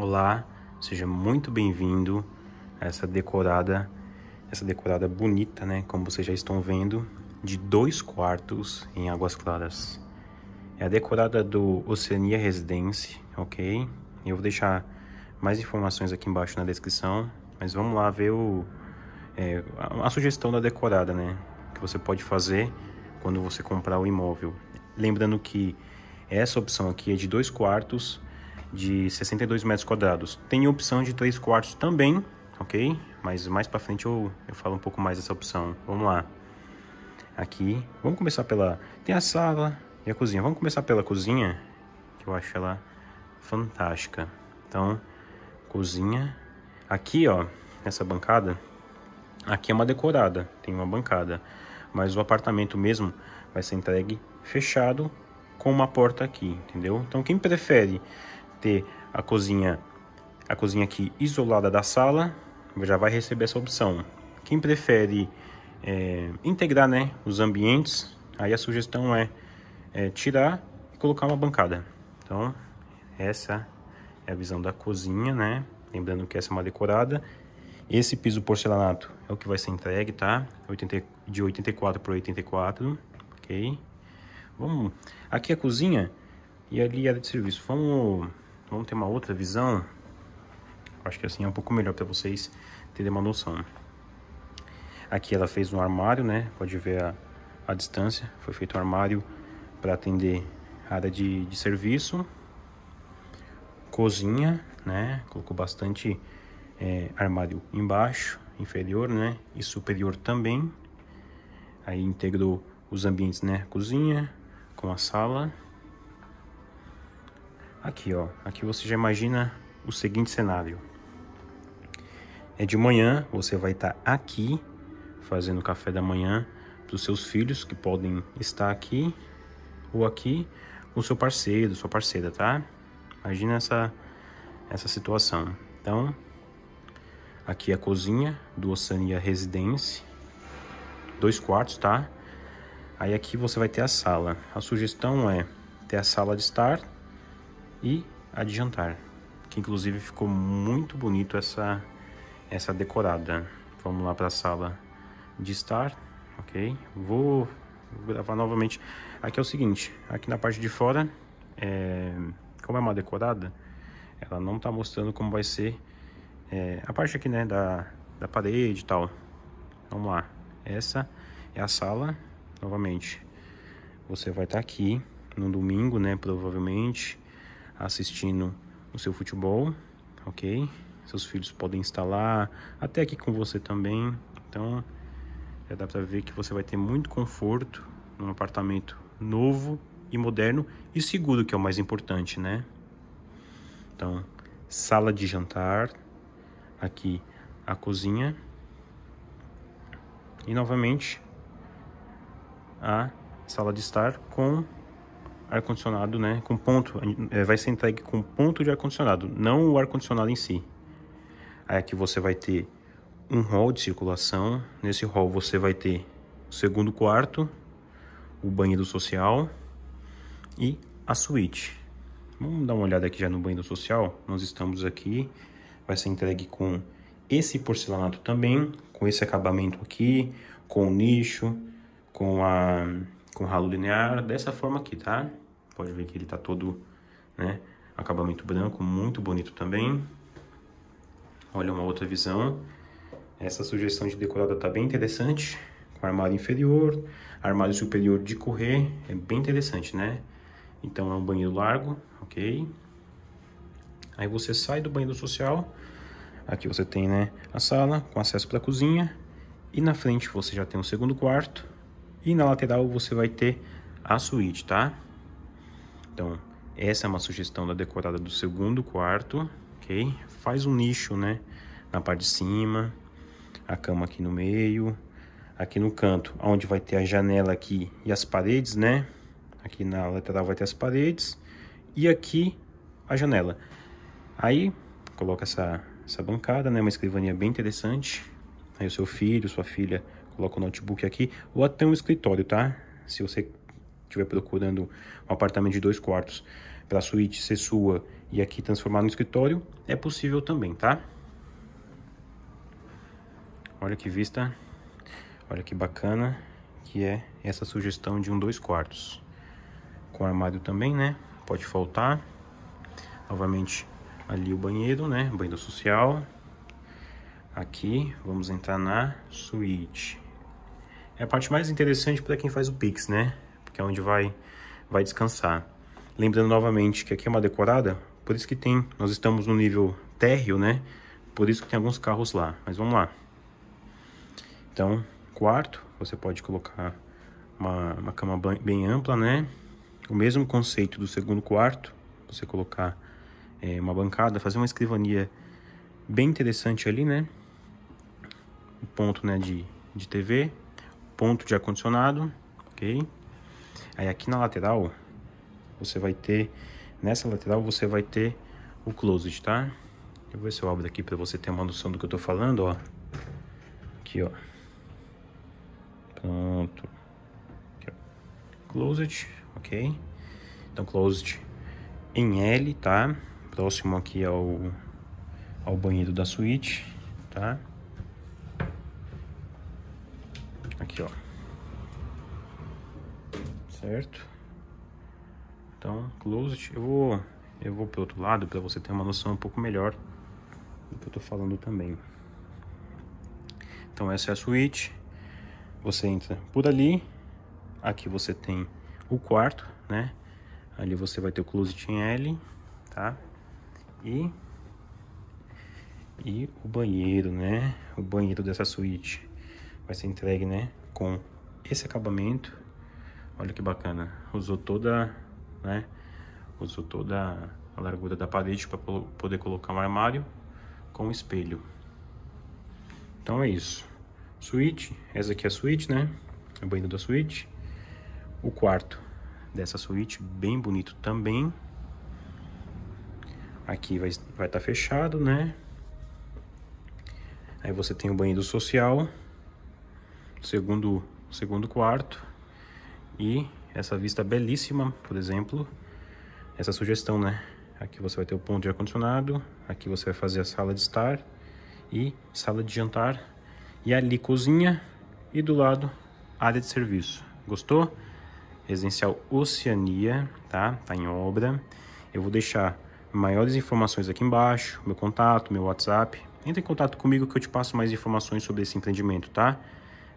Olá, seja muito bem-vindo a essa decorada, essa decorada bonita, né? Como vocês já estão vendo, de dois quartos em Águas Claras. É a decorada do Oceania Residence, ok? Eu vou deixar mais informações aqui embaixo na descrição, mas vamos lá ver o, é, a, a sugestão da decorada, né? Que você pode fazer quando você comprar o imóvel. Lembrando que essa opção aqui é de dois quartos de 62 metros quadrados. Tem opção de 3 quartos também, ok? Mas mais para frente eu, eu falo um pouco mais dessa opção. Vamos lá. Aqui, vamos começar pela... Tem a sala e a cozinha. Vamos começar pela cozinha, que eu acho ela fantástica. Então, cozinha. Aqui, ó, nessa bancada, aqui é uma decorada, tem uma bancada. Mas o apartamento mesmo vai ser entregue fechado com uma porta aqui, entendeu? Então, quem prefere ter a cozinha, a cozinha aqui isolada da sala, já vai receber essa opção. Quem prefere é, integrar né, os ambientes, aí a sugestão é, é tirar e colocar uma bancada. Então, essa é a visão da cozinha, né? Lembrando que essa é uma decorada. Esse piso porcelanato é o que vai ser entregue, tá? 80, de 84 por 84, ok? Vamos... Aqui é a cozinha e ali é a área de serviço. Vamos Vamos ter uma outra visão. Acho que assim é um pouco melhor para vocês terem uma noção. Aqui ela fez um armário, né? Pode ver a, a distância. Foi feito um armário para atender a área de, de serviço. Cozinha, né? Colocou bastante é, armário embaixo, inferior, né? E superior também. Aí integrou os ambientes, né? Cozinha com a sala. Aqui, ó. Aqui você já imagina o seguinte cenário. É de manhã, você vai estar tá aqui fazendo café da manhã para os seus filhos que podem estar aqui ou aqui com seu parceiro, sua parceira, tá? Imagina essa essa situação. Então, aqui é a cozinha do Oceania Residence, dois quartos, tá? Aí aqui você vai ter a sala. A sugestão é ter a sala de estar e a de jantar, que inclusive ficou muito bonito essa, essa decorada. Vamos lá para a sala de estar, ok? Vou gravar novamente. Aqui é o seguinte, aqui na parte de fora, é, como é uma decorada, ela não está mostrando como vai ser é, a parte aqui, né, da, da parede e tal. Vamos lá. Essa é a sala, novamente. Você vai estar tá aqui no domingo, né, provavelmente assistindo o seu futebol, ok? Seus filhos podem instalar, até aqui com você também. Então, já dá para ver que você vai ter muito conforto num apartamento novo e moderno e seguro, que é o mais importante, né? Então, sala de jantar, aqui a cozinha e novamente a sala de estar com ar-condicionado, né? Com ponto, é, vai ser entregue com ponto de ar-condicionado, não o ar-condicionado em si. Aí aqui você vai ter um hall de circulação. Nesse hall você vai ter o segundo quarto, o banheiro social e a suíte. Vamos dar uma olhada aqui já no banheiro social. Nós estamos aqui, vai ser entregue com esse porcelanato também, com esse acabamento aqui, com o nicho, com a com ralo linear dessa forma aqui, tá? Pode ver que ele tá todo, né, acabamento branco, muito bonito também. Olha uma outra visão. Essa sugestão de decorada tá bem interessante, com armário inferior, armário superior de correr, é bem interessante, né? Então é um banheiro largo, ok? Aí você sai do banheiro social, aqui você tem né, a sala com acesso para a cozinha, e na frente você já tem um segundo quarto, e na lateral você vai ter a suíte, tá? Então, essa é uma sugestão da decorada do segundo quarto, ok? Faz um nicho, né? Na parte de cima, a cama aqui no meio, aqui no canto, onde vai ter a janela aqui e as paredes, né? Aqui na lateral vai ter as paredes e aqui a janela. Aí, coloca essa, essa bancada, né? Uma escrivaninha bem interessante. Aí o seu filho, sua filha coloca o notebook aqui, ou até um escritório, tá? Se você estiver procurando um apartamento de dois quartos para a suíte ser sua e aqui transformar no escritório, é possível também, tá? Olha que vista, olha que bacana que é essa sugestão de um dois quartos. Com armário também, né? Pode faltar. Novamente ali o banheiro, né? Banheiro social. Aqui vamos entrar na suíte. É a parte mais interessante para quem faz o Pix, né? Porque é onde vai, vai descansar. Lembrando novamente que aqui é uma decorada, por isso que tem, nós estamos no nível térreo, né? Por isso que tem alguns carros lá, mas vamos lá. Então, quarto, você pode colocar uma, uma cama bem ampla, né? O mesmo conceito do segundo quarto, você colocar é, uma bancada, fazer uma escrivania bem interessante ali, né? O ponto né, de, de TV, ponto de ar-condicionado, ok? Aí aqui na lateral, você vai ter, nessa lateral você vai ter o closet, tá? Eu vou ver se eu abro aqui para você ter uma noção do que eu tô falando, ó. Aqui, ó. Pronto. Aqui, ó. Closet, ok? Então, closet em L, tá? Próximo aqui ao, ao banheiro da suíte, Tá? aqui, ó. Certo? Então, closed. Eu vou, eu vou pro outro lado para você ter uma noção um pouco melhor do que eu tô falando também. Então, essa é a suíte. Você entra por ali. Aqui você tem o quarto, né? Ali você vai ter o closet em L, tá? E e o banheiro, né? O banheiro dessa suíte vai ser entregue, né? com esse acabamento. Olha que bacana. Usou toda, né? Usou toda a largura da parede para poder colocar um armário com espelho. Então é isso. Suíte, essa aqui é a suíte, né? É o banheiro da suíte. O quarto dessa suíte, bem bonito também. Aqui vai estar vai tá fechado, né? Aí você tem o banheiro social segundo, segundo quarto. E essa vista belíssima, por exemplo, essa sugestão, né? Aqui você vai ter o ponto de ar-condicionado, aqui você vai fazer a sala de estar e sala de jantar. E ali cozinha e do lado área de serviço. Gostou? Residencial Oceania, tá? Tá em obra. Eu vou deixar maiores informações aqui embaixo, meu contato, meu WhatsApp. Entre em contato comigo que eu te passo mais informações sobre esse empreendimento, tá?